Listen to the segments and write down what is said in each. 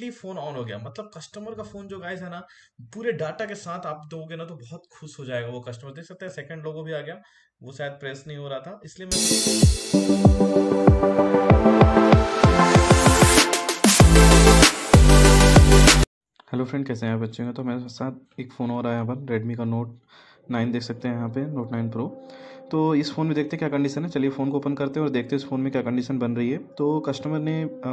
phone on हो गया मतलब कस्टमर का फोन जो गाइस है ना पूरे डाटा के साथ आप दोगे ना तो बहुत खुश हो जाएगा वो कस्टमर देख सकते हैं सेकंड लोगो भी आ गया वो शायद प्रेस नहीं हो रहा था इसलिए मैं हेलो फ्रेंड कैसे हैं बच्चे हैं तो मेरे साथ एक फ़ोन और आया यहाँ पर रेडमी का नोट नाइन देख सकते हैं यहाँ पे नोट नाइन प्रो तो इस फ़ोन में देखते हैं क्या कंडीशन है चलिए फ़ोन को ओपन करते हैं और देखते हैं इस फ़ोन में क्या कंडीशन बन रही है तो कस्टमर ने आ,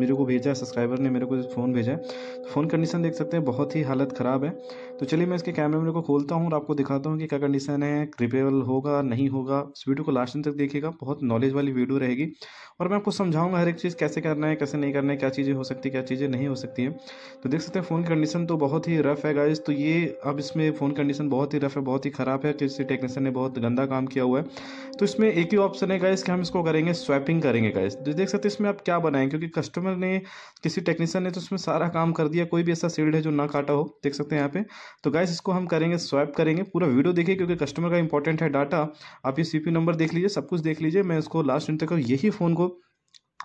मेरे को भेजा सब्सक्राइबर ने मेरे को फ़ोन भेजा है तो फ़ोन कंडीशन देख सकते हैं बहुत ही हालत ख़राब है तो चलिए मैं इसके कैमरे मेरे को खोलता हूँ और आपको दिखाता हूँ कि क्या कंडीशन है क्रिपेबल होगा नहीं होगा इस वीडियो को लास्ट तक देखिएगा बहुत नॉलेज वाली वीडियो रहेगी और मैं आपको समझाऊंगा हर एक चीज़ कैसे करना है कैसे नहीं करना है क्या चीज़ें हो सकती है क्या चीज़ें नहीं हो सकती हैं तो देख सकते हैं फ़ोन की कंडीशन तो बहुत ही रफ़ है गाइज तो ये अब इसमें फ़ोन कंडीशन बहुत ही रफ़ है बहुत ही ख़राब है किसी टेक्नीशियन ने बहुत गंदा काम किया हुआ है तो इसमें एक ही ऑप्शन है गाइज कि हम इसको करेंगे स्वैपिंग करेंगे गाइज तो देख सकते हैं इसमें आप क्या बनाएं क्योंकि कस्टमर ने किसी टेक्नीशियन ने तो उसमें सारा काम कर दिया कोई भी ऐसा सील्ड है जो ना काटा हो देख सकते हैं यहाँ पे तो गैस इसको हम करेंगे स्वैप करेंगे पूरा वीडियो देखिए क्योंकि कस्टमर का इंपॉर्टेंट है डाटा आप ये सी नंबर देख लीजिए सब कुछ देख लीजिए मैं इसको लास्ट इंटर तक यही फ़ोन को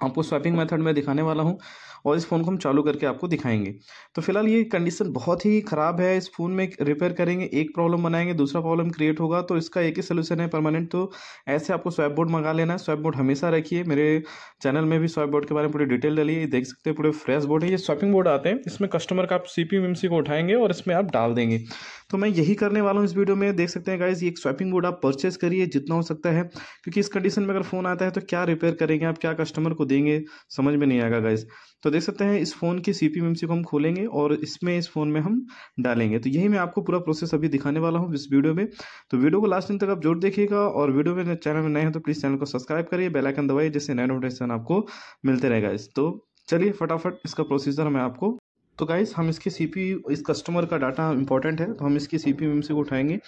आपको स्वैपिंग मेथड में दिखाने वाला हूँ और इस फ़ोन को हम चालू करके आपको दिखाएंगे तो फिलहाल ये कंडीशन बहुत ही ख़राब है इस फ़ोन में रिपेयर करेंगे एक प्रॉब्लम बनाएंगे दूसरा प्रॉब्लम क्रिएट होगा तो इसका एक ही सोल्यूशन है परमानेंट तो ऐसे आपको स्वैप बोर्ड मंगा लेना है स्वैप बोर्ड हमेशा रखिए मेरे चैनल में भी स्वैप बोर्ड के बारे में पूरी डिटेल डालिए देख सकते हैं पूरे फ्रेश बोर्ड है ये स्वैपिंग बोर्ड आते हैं इसमें कस्टमर का आप सी पी को उठाएंगे और इसमें आप डाल देंगे तो मैं यही करने वाला हूँ इस वीडियो में देख सकते हैं गाइज ये एक स्वैपिंग बोर्ड आप परचेस करिए जितना हो सकता है क्योंकि इस कंडीशन में अगर फ़ोन आता है तो क्या रिपेयर करेंगे आप क्या कस्टमर को देंगे समझ में नहीं आएगा गाइज तो देख सकते हैं इस फ़ोन की सी पी को हम खोलेंगे और इसमें इस फ़ोन में हम डालेंगे तो यही मैं आपको पूरा प्रोसेस अभी दिखाने वाला हूँ इस वीडियो में तो वीडियो को लास्ट दिन तक आप जोर देखिएगा और वीडियो में चैनल में नए हैं तो प्लीज़ चैनल को सब्सक्राइब करिए बेलाइकन दबाइए जिससे नए नोटिफिकेशन आपको मिलते रहेगा इस तो चलिए फटाफट इसका प्रोसीजर मैं आपको तो गाइस हम इसके सी इस कस्टमर का डाटा इंपॉर्टेंट है तो हम इसकी सी पी से उठाएंगे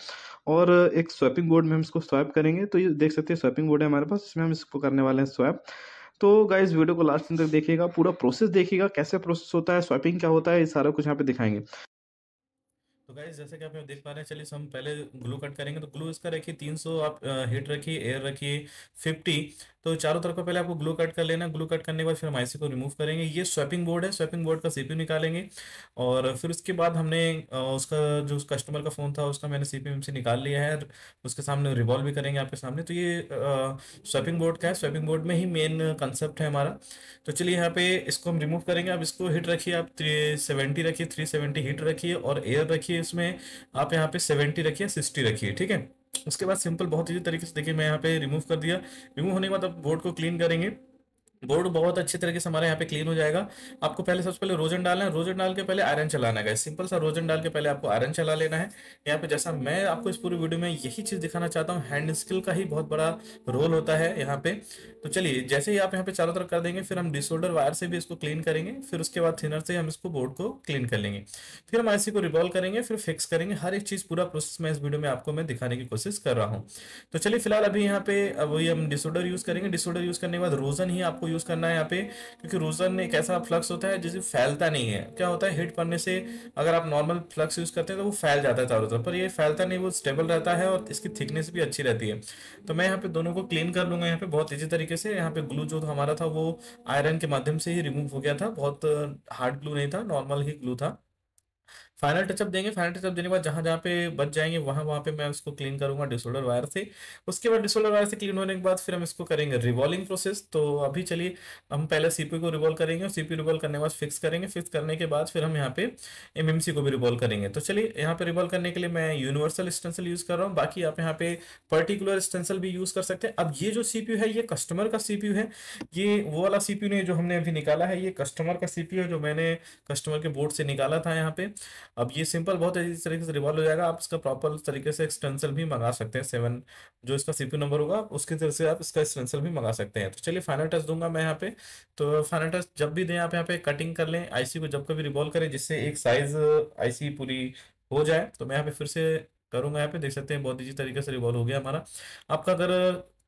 और एक स्वैपिंग बोर्ड में हम इसको स्वैप करेंगे तो ये देख सकते हैं स्वैपिंग बोर्ड है हमारे पास इसमें हम इसको करने वाले हैं स्वैप तो गाइस वीडियो को लास्ट तक देखिएगा पूरा प्रोसेस देखिएगा कैसे प्रोसेस होता है स्वैपिंग क्या होता है ये सारा कुछ यहाँ पे दिखाएंगे तो गाइज जैसे कि आप देख पा रहे हैं चलिए हम पहले ग्लू कट करेंगे तो ग्लू इसका रखिए 300 आप हीट रखिए एयर रखिए 50 तो चारों तरफ को पहले आपको ग्लू कट कर लेना ग्लू कट करने के बाद फिर हम आईसी को रिमूव करेंगे ये स्वैपिंग बोर्ड है स्वैपिंग बोर्ड का सीपीयू निकालेंगे और फिर उसके बाद हमने उसका जो उस कस्टमर का फ़ोन था उसका मैंने सी से निकाल लिया है उसके सामने रिवॉल्व भी करेंगे आपके सामने तो ये स्वैपिंग बोर्ड का है स्वैपिंग बोर्ड में ही मेन कंसेप्ट है हमारा तो चलिए यहाँ पे इसको हम रिमूव करेंगे आप इसको हिट रखिए आप थ्री रखिए थ्री हीट रखिए और एयर रखिए रखिए इसमें आप यहाँ पे सेवेंटी रखिए सिक्सटी रखिए ठीक है उसके बाद सिंपल बहुत ही तरीके से देखिए मैं यहाँ पे रिमूव कर दिया रिमूव होने के बाद आप बोर्ड को क्लीन करेंगे बोर्ड बहुत अच्छे तरीके से हमारे यहाँ पे क्लीन हो जाएगा आपको पहले सबसे पहले रोजन डालना है रोजन डाल के पहले आयरन चलाना है सिंपल सा रोजन डाल के पहले आपको आयरन चला लेना है यहाँ पे जैसा मैं आपको इस पूरी वीडियो में यही चीज दिखाना चाहता हूँ हैंड स्किल का ही बहुत बड़ा रोल होता है यहाँ पे तो चलिए जैसे ही आप यहाँ पे चारों तरफ कर देंगे फिर हम डिसोल्डर वायर से भी इसको क्लीन करेंगे फिर उसके बाद थिनर से हम इसको बोर्ड को क्लीन कर लेंगे फिर हम ऐसी को रिवॉल्व करेंगे फिर फिक्स करेंगे हर एक चीज पूरा प्रोसेस में इस वीडियो में आपको मैं दिखाने की कोशिश कर रहा हूँ तो चलिए फिलहाल अभी यहाँ पे वही हम डिसोल्डर यूज करेंगे डिसोल्डर यूज करने के बाद रोजन ही आपको यूज़ करना है यहाँ पे क्योंकि रोजन एक ऐसा फ्लक्स होता है जिसे फैलता नहीं है क्या होता है हिट पड़ने से अगर आप नॉर्मल फ्लक्स यूज़ करते हैं तो वो फैल जाता है चारों तरफ पर ये फैलता नहीं वो स्टेबल रहता है और इसकी थिकनेस भी अच्छी रहती है तो मैं यहाँ पे दोनों को क्लीन कर लूँगा यहाँ पे बहुत ईजी तरीके से यहाँ पे ग्लू जो हमारा था वो आयरन के माध्यम से ही रिमूव हो गया था बहुत हार्ड ग्लू नहीं था नॉर्मल ही ग्लू था फाइनल टचअप देंगे फाइनल टचअप देने के बाद जहां जहां पे बच जाएंगे वहां वहां पे मैं उसको क्लीन करूंगा डिसोल्डर वायर से उसके बाद डिसोल्डर वायर से क्लीन होने के बाद फिर हम इसको करेंगे रिवॉल्विंग प्रोसेस तो अभी चलिए हम पहले सीपी को रिवॉल्व करेंगे और सीपी रिवॉल्व करने के बाद फिक्स करेंगे फिक्स करने के बाद फिर हम यहाँ पे एम को भी रिवॉल्व करेंगे तो चलिए यहाँ पे रिवॉल्व करने के लिए मैं यूनिवर्सल स्टेंसल यूज कर रहा हूँ बाकी आप यहाँ पे पर्टिकुलर स्टेंसल भी यूज कर सकते हैं अब ये जो सीपीयू है ये कस्टमर का सीपीयू है ये वो वाला सीपीयू नहीं जो हमने अभी निकाला है ये कस्टमर का सीपीयू है जो मैंने कस्टमर के बोर्ड से निकाला था यहाँ पे अब ये सिंपल बहुत अच्छी तरीके से रिवॉल्व हो जाएगा आप इसका प्रॉपर तरीके से एक्सटेंसल भी मंगा सकते हैं सेवन जो इसका सीपी नंबर होगा उसके तरह से आप इसका एक्सटेंसल भी मंगा सकते हैं तो चलिए फाइनल टच दूंगा मैं यहाँ पे तो फाइनल टच जब भी दें आप यहाँ पे कटिंग कर लें आईसी को जब कभी रिवॉल्व करें जिससे एक साइज आईसी uh, पूरी हो जाए तो मैं यहाँ पे फिर से करूंगा यहाँ पे देख सकते हैं बहुत इजी तरीके से रिवॉल्व हो गया हमारा आपका अगर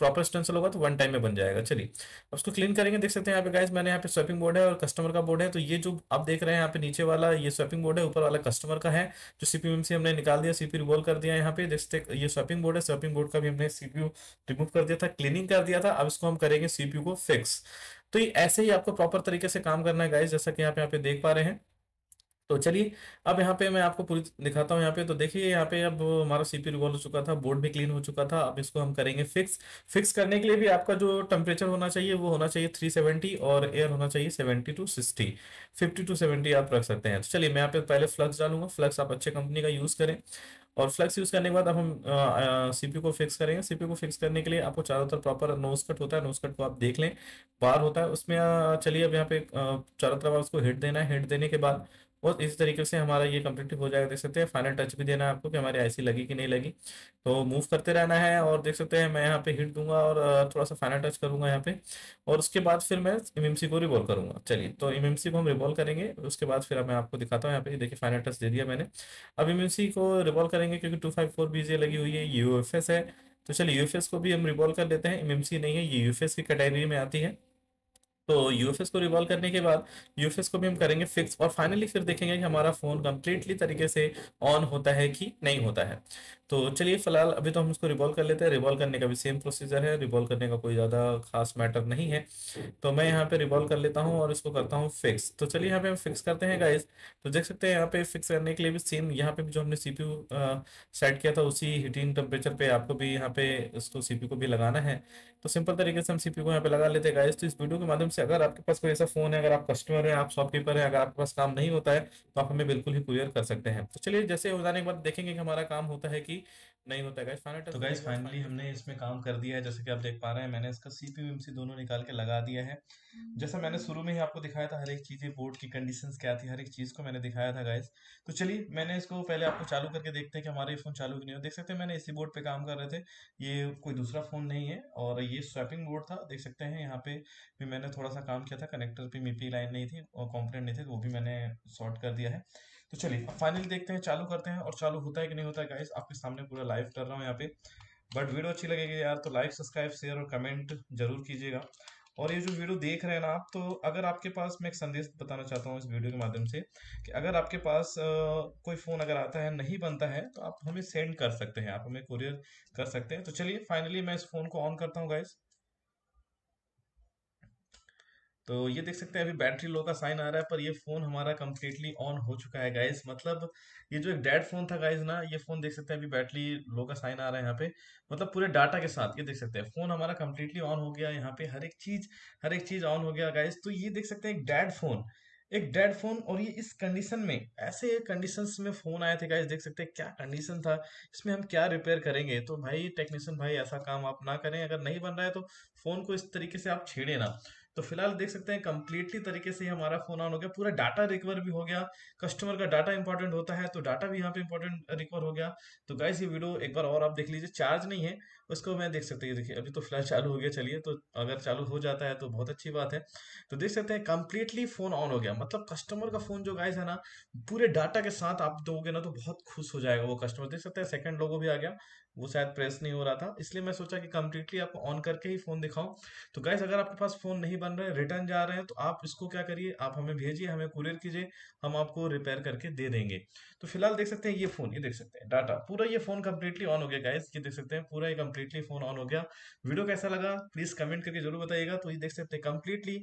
प्रॉपर स्टेंसिल होगा तो वन टाइम में बन जाएगा चलिए उसको क्लीन करेंगे देख सकते हैं यहाँ पे गाइस मैंने यहाँ पे स्वैपिंग बोर्ड है और कस्टमर का बोर्ड है तो ये जो आप देख रहे हैं यहाँ पे नीचे वाला ये स्वैपिंग बोर्ड है ऊपर वाला कस्टमर का है जो सीपीयू से हमने निकाल दिया सीपी रिवॉल्व कर दिया यहाँ पे देख सकते ये स्वैपिंग बोर्ड है स्वैपिंग बोर्ड का भी हमने सीपीयू रिमूव कर दिया था क्लीनिंग कर दिया था अब इसको हम करेंगे सीपीयू को फिक्स तो ये ऐसे ही आपको प्रॉपर तरीके से काम करना है गाइज जैसा कि यहाँ पे यहाँ पे देख पा रहे हैं तो चलिए अब यहाँ पे मैं आपको पूरी दिखाता हूँ यहाँ पे तो देखिए यहाँ पे अब हमारा सीपी रिवॉल्व हो चुका था बोर्ड भी क्लीन हो चुका था अब इसको हम करेंगे फिक्स फिक्स करने के लिए भी आपका जो टेम्परेचर होना चाहिए वो होना चाहिए 370 और एयर होना चाहिए 70 टू 60 50 टू 70 आप रख सकते हैं तो चलिए मैं यहाँ पे पहले फ्लक्स डालूंगा फ्लक्स आप अच्छे कंपनी का यूज करें और फ्लक्स यूज करने के बाद अब हम सीपीयू को फिक्स करेंगे सीपीयू को फिक्स करने के लिए आपको चारों तरफ प्रॉपर नोज कट होता है नोज कट को आप देख लें बार होता है उसमें चलिए अब यहाँ पे चारों तरफ आप उसको हिट देना है हिट देने के बाद और इस तरीके से हमारा ये कंप्लीट हो जाएगा देख सकते हैं फाइनल टच भी देना है आपको कि हमारी आईसी लगी कि नहीं लगी तो मूव करते रहना है और देख सकते हैं मैं यहाँ पे हिट दूंगा और थोड़ा सा फाइनल टच करूंगा यहाँ पे और उसके बाद फिर मैं एमएमसी को रिवॉल्व करूंगा चलिए तो एमएमसी को हम रिवॉल्व करेंगे उसके बाद फिर मैं आपको दिखाता हूँ यहाँ पे देखिए फाइनल टच दे दिया मैंने अब एमएमसी को रिवॉल्व करेंगे क्योंकि टू फाइव लगी हुई है एस है तो चलिए यूएफएस को भी हम रिवॉल्व कर लेते हैं एमएमसी नहीं है ये यूएफएस की कैटेगरी में आती है तो यूएफएस को रिवॉल्व करने के बाद यूएफएस को भी हम करेंगे फिक्स और फाइनली फिर देखेंगे कि हमारा फोन कंप्लीटली तरीके से ऑन होता है कि नहीं होता है तो चलिए फिलहाल अभी तो हम उसको रिवॉल्व कर लेते हैं रिवॉल्व करने का भी सेम प्रोसीजर है रिवॉल्व करने का कोई ज़्यादा खास मैटर नहीं है तो मैं यहाँ पे रिवॉल्व कर लेता हूँ और इसको करता हूँ फिक्स तो चलिए यहाँ पे हम फिक्स करते हैं गाइज तो देख सकते हैं यहाँ पे फिक्स करने के लिए भी सेम यहाँ पे जो हमने सीपीयू सेट किया था उसी हीटिंग टेम्परेचर पे आपको भी यहाँ पे उसको सीपीयू को भी लगाना है तो सिंपल तरीके से हम सीपीयू को यहाँ पे लगा लेते हैं गाइज तो इस वीडियो के माध्यम से अगर आपके पास कोई ऐसा फोन है अगर आप कस्टमर है आप शॉपकीपर है अगर आपके पास काम नहीं होता है तो आप हमें बिल्कुल ही कुरियर कर सकते हैं तो चलिए जैसे हो जाने के बाद देखेंगे कि हमारा काम होता है कि नहीं होता गाइस फाइनल तो गाइस फाइनली हमने इसमें काम कर दिया है जैसे कि आप देख पा रहे हैं मैंने इसका सीपीयू एमसी दोनों निकाल के लगा दिया है जैसा मैंने शुरू में ही आपको दिखाया था हर एक चीज़ें बोर्ड की कंडीशंस क्या थी हर एक चीज़ को मैंने दिखाया था गाइस तो चलिए मैंने इसको पहले आपको चालू करके देखते हैं कि हमारे फ़ोन चालू नहीं हो देख सकते हैं मैंने इसी बोर्ड पर काम कर रहे थे ये कोई दूसरा फ़ोन नहीं है और ये स्वैपिंग बोर्ड था देख सकते हैं यहाँ पे भी मैंने थोड़ा सा काम किया था कनेक्टर पर मीपी लाइन नहीं थी और कॉम्पोनेंट नहीं थे तो वो भी मैंने शॉर्ट कर दिया है तो चलिए अब फाइनली देखते हैं चालू करते हैं और चालू होता है कि नहीं होता है गाइस आपके सामने पूरा लाइव कर रहा हूँ यहाँ पे बट वीडियो अच्छी लगेगी यार तो लाइक सब्सक्राइब शेयर और कमेंट जरूर कीजिएगा और ये जो वीडियो देख रहे हैं ना आप तो अगर आपके पास मैं एक संदेश बताना चाहता हूँ इस वीडियो के माध्यम से कि अगर आपके पास आ, कोई फ़ोन अगर आता है नहीं बनता है तो आप हमें सेंड कर सकते हैं आप हमें कुरियर कर सकते हैं तो चलिए फाइनली मैं इस फ़ोन को ऑन करता हूँ गाइस तो ये देख सकते हैं अभी बैटरी लो का साइन आ रहा है पर ये फ़ोन हमारा कम्प्लीटली ऑन हो चुका है गाइज मतलब ये जो एक डेड फ़ोन था गाइज ना ये फ़ोन देख सकते हैं अभी बैटरी लो का साइन आ रहा है यहाँ पे मतलब पूरे डाटा के साथ ये देख सकते हैं फ़ोन हमारा कम्प्लीटली ऑन हो गया यहाँ पे हर एक चीज़ हर एक चीज़ ऑन हो गया गाइज तो ये देख सकते हैं एक डेड फ़ोन एक डेड फोन और ये इस कंडीशन में ऐसे कंडीशन में फोन आए थे गाइज देख सकते हैं क्या कंडीशन था इसमें हम क्या रिपेयर करेंगे तो भाई टेक्नीशियन भाई ऐसा काम आप ना करें अगर नहीं बन रहा है तो फोन को इस तरीके से आप छेड़े ना तो फिलहाल देख सकते हैं कंप्लीटली तरीके से हमारा फोन ऑन हो गया पूरा डाटा रिकवर भी हो गया कस्टमर का डाटा इंपॉर्टेंट होता है तो डाटा भी यहाँ पे इंपॉर्टेंट रिकवर हो गया तो गाइस ये वीडियो एक बार और आप देख लीजिए चार्ज नहीं है उसको मैं देख सकते देखिए अभी तो फ्लैश चालू हो गया चलिए तो अगर चालू हो जाता है तो बहुत अच्छी बात है तो देख सकते हैं कंप्लीटली फोन ऑन हो गया मतलब कस्टमर का फोन जो गाइस है ना पूरे डाटा के साथ आप दोगे ना तो बहुत खुश हो जाएगा वो कस्टमर देख सकते हैं सेकंड लोगो भी आ गया वो शायद प्रेस नहीं हो रहा था इसलिए मैं सोचा कि कम्प्लीटली आपको ऑन करके ही फ़ोन दिखाऊं तो गाइज अगर आपके पास फ़ोन नहीं बन रहे रिटर्न जा रहे हैं तो आप इसको क्या करिए आप हमें भेजिए हमें कुरियर कीजिए हम आपको रिपेयर करके दे देंगे तो फिलहाल देख सकते हैं ये फ़ोन ये देख सकते हैं डाटा पूरा ये फ़ोन कम्प्लीटली ऑन हो गया गाइज ये देख सकते हैं पूरा ये कम्प्लीटली फ़ोन ऑन हो गया वीडियो कैसा लगा प्लीज़ कमेंट करके जरूर बताइएगा तो ये देख सकते हैं कम्प्लीटली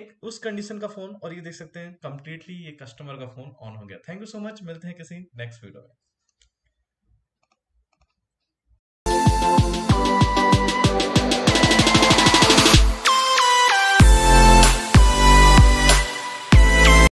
एक उस कंडीशन का फ़ोन और ये देख सकते हैं कम्प्लीटली ये कस्टमर का फ़ोन ऑन हो गया थैंक यू सो मच मिलते हैं किसी नेक्स्ट वीडियो में